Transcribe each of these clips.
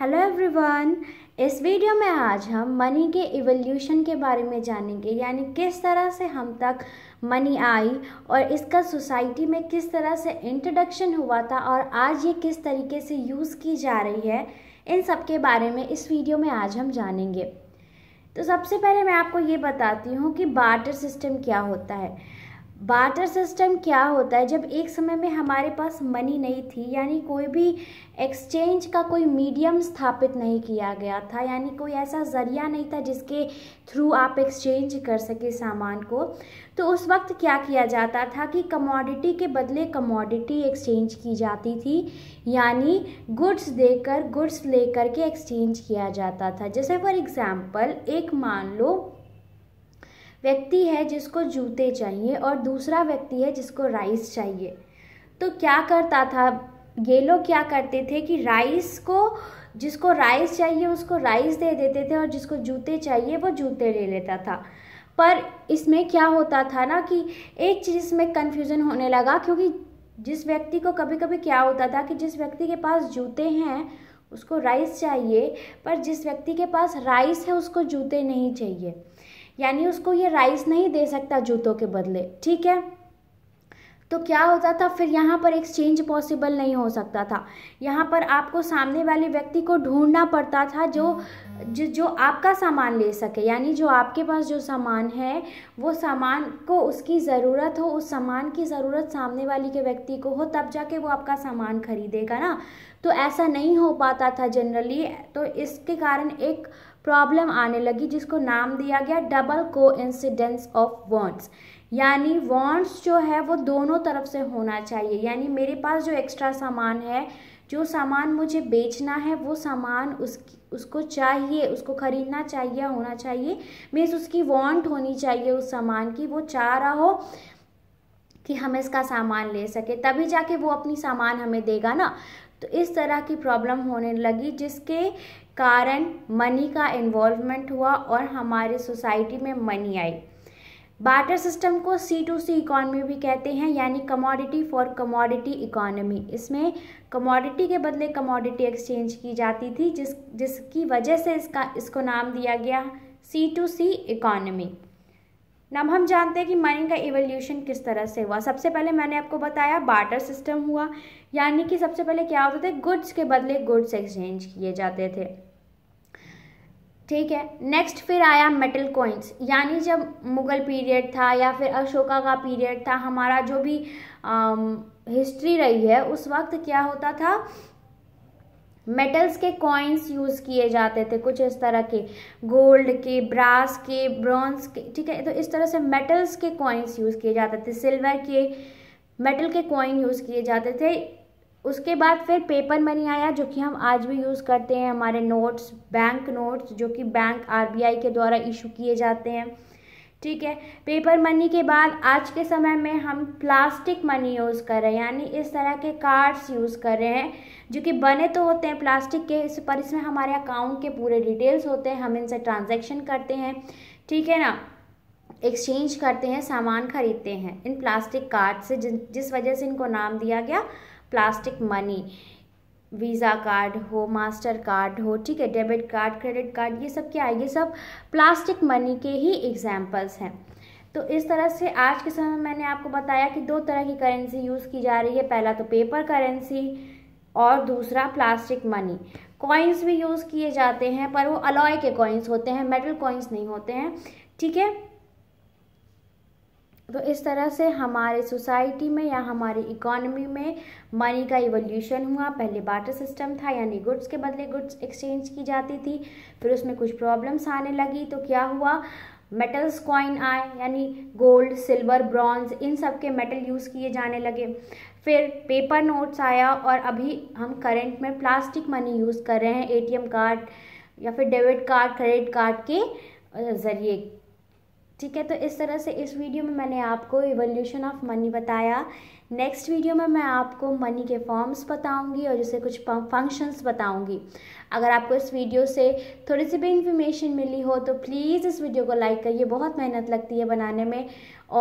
hello everyone इस video में आज हम मनी के इवोल्यूशन के बारे में जानेंगे यानी किस तरह से हम तक मनी आई और इसका सोसाइटी में किस तरह से इंट्रोडक्शन हुआ था और आज ये किस तरीके से यूज़ की जा रही है इन सब के बारे में इस वीडियो में आज हम जानेंगे तो सबसे पहले मैं आपको ये बताती हूँ कि बार्टर सिस्टम क्या होता है बाटर सिस्टम क्या होता है जब एक समय में हमारे पास मनी नहीं थी यानी कोई भी एक्सचेंज का कोई मीडियम स्थापित नहीं किया गया था यानी कोई ऐसा ज़रिया नहीं था जिसके थ्रू आप एक्सचेंज कर सके सामान को तो उस वक्त क्या किया जाता था कि कमोडिटी के बदले कमोडिटी एक्सचेंज की जाती थी यानी गुड्स देकर गुड्स लेकर के एक्सचेंज किया जाता था जैसे फॉर एग्ज़ाम्पल एक मान लो व्यक्ति है जिसको जूते चाहिए और दूसरा व्यक्ति है जिसको राइस चाहिए तो क्या करता था ये लोग क्या करते थे कि राइस को जिसको राइस चाहिए उसको राइस दे देते थे और जिसको जूते चाहिए वो जूते ले लेता था पर इसमें क्या होता था ना कि एक चीज़ में कन्फ्यूज़न होने लगा क्योंकि जिस व्यक्ति को कभी कभी क्या होता था कि जिस व्यक्ति के पास जूते हैं उसको राइस चाहिए पर जिस व्यक्ति के पास राइस है उसको जूते नहीं चाहिए यानी उसको ये राइस नहीं दे सकता जूतों के बदले ठीक है तो क्या होता था फिर यहाँ पर एक्सचेंज पॉसिबल नहीं हो सकता था यहाँ पर आपको सामने वाले व्यक्ति को ढूंढना पड़ता था जो जो जो आपका सामान ले सके यानी जो आपके पास जो सामान है वो सामान को उसकी ज़रूरत हो उस सामान की ज़रूरत सामने वाले के व्यक्ति को हो तब जाके वो आपका सामान खरीदेगा ना तो ऐसा नहीं हो पाता था जनरली तो इसके कारण एक प्रॉब्लम आने लगी जिसको नाम दिया गया डबल को ऑफ वॉन्ट्स यानी वॉन्ट्स जो है वो दोनों तरफ से होना चाहिए यानी मेरे पास जो एक्स्ट्रा सामान है जो सामान मुझे बेचना है वो सामान उसकी उसको चाहिए उसको ख़रीदना चाहिए होना चाहिए मीन्स उसकी वॉन्ट होनी चाहिए उस सामान की वो चाह रहा हो कि हम इसका सामान ले सके तभी जाके वो अपनी सामान हमें देगा ना तो इस तरह की प्रॉब्लम होने लगी जिसके कारण मनी का इन्वॉल्वमेंट हुआ और हमारे सोसाइटी में मनी आई बार्टर सिस्टम को सी टू सी इकॉनमी भी कहते हैं यानी कमोडिटी फॉर कमोडिटी इकॉनमी इसमें कमोडिटी के बदले कमोडिटी एक्सचेंज की जाती थी जिस जिसकी वजह से इसका इसको नाम दिया गया सी टू सी इकॉनमी नब हम जानते हैं कि मनी का इवोल्यूशन किस तरह से हुआ सबसे पहले मैंने आपको बताया बार्टर सिस्टम हुआ यानी कि सबसे पहले क्या होते थे गुड्स के बदले गुड्स एक्सचेंज किए जाते थे ठीक है नेक्स्ट फिर आया मेटल कॉइन्स यानी जब मुग़ल पीरियड था या फिर अशोका का पीरियड था हमारा जो भी हिस्ट्री रही है उस वक्त क्या होता था मेटल्स के कॉइन्स यूज़ किए जाते थे कुछ इस तरह के गोल्ड के ब्रास के ब्रॉन्ज के ठीक है तो इस तरह से मेटल्स के कॉइन्स यूज़ किए जाते थे सिल्वर के मेटल के कॉइन यूज़ किए जाते थे उसके बाद फिर पेपर मनी आया जो कि हम आज भी यूज़ करते हैं हमारे नोट्स बैंक नोट्स जो कि बैंक आरबीआई के द्वारा इशू किए जाते हैं ठीक है पेपर मनी के बाद आज के समय में हम प्लास्टिक मनी यूज़ कर रहे हैं यानी इस तरह के कार्ड्स यूज़ कर रहे हैं जो कि बने तो होते हैं प्लास्टिक के इस पर इसमें हमारे अकाउंट के पूरे डिटेल्स होते हैं हम इनसे ट्रांजेक्शन करते हैं ठीक है ना एक्सचेंज करते हैं सामान खरीदते हैं इन प्लास्टिक कार्ड से जिस वजह से इनको नाम दिया गया प्लास्टिक मनी वीज़ा कार्ड हो मास्टर कार्ड हो ठीक है डेबिट कार्ड क्रेडिट कार्ड ये सब क्या है ये सब प्लास्टिक मनी के ही एग्जाम्पल्स हैं तो इस तरह से आज के समय में मैंने आपको बताया कि दो तरह की करेंसी यूज़ की जा रही है पहला तो पेपर करेंसी और दूसरा प्लास्टिक मनी कॉइन्स भी यूज़ किए जाते हैं पर वो अलॉय के कॉइन्स होते हैं मेटल कॉइन्स नहीं होते हैं ठीक है तो इस तरह से हमारे सोसाइटी में या हमारी इकोनॉमी में मनी का इवोल्यूशन हुआ पहले बाटर सिस्टम था यानी गुड्स के बदले गुड्स एक्सचेंज की जाती थी फिर उसमें कुछ प्रॉब्लम्स आने लगी तो क्या हुआ मेटल्स कॉइन आए यानी गोल्ड सिल्वर ब्रॉन्ज इन सब के मेटल यूज़ किए जाने लगे फिर पेपर नोट्स आया और अभी हम करेंट में प्लास्टिक मनी यूज़ कर रहे हैं एटीएम कार्ड या फिर डेबिट कार्ड क्रेडिट कार्ड के ज़रिए ठीक है तो इस तरह से इस वीडियो में मैंने आपको इवोल्यूशन ऑफ मनी बताया नेक्स्ट वीडियो में मैं आपको मनी के फॉर्म्स बताऊंगी और जैसे कुछ फंक्शंस बताऊंगी अगर आपको इस वीडियो से थोड़ी सी भी इन्फॉर्मेशन मिली हो तो प्लीज़ इस वीडियो को लाइक करिए बहुत मेहनत लगती है बनाने में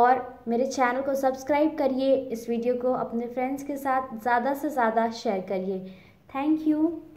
और मेरे चैनल को सब्सक्राइब करिए इस वीडियो को अपने फ्रेंड्स के साथ ज़्यादा से ज़्यादा शेयर करिए थैंक यू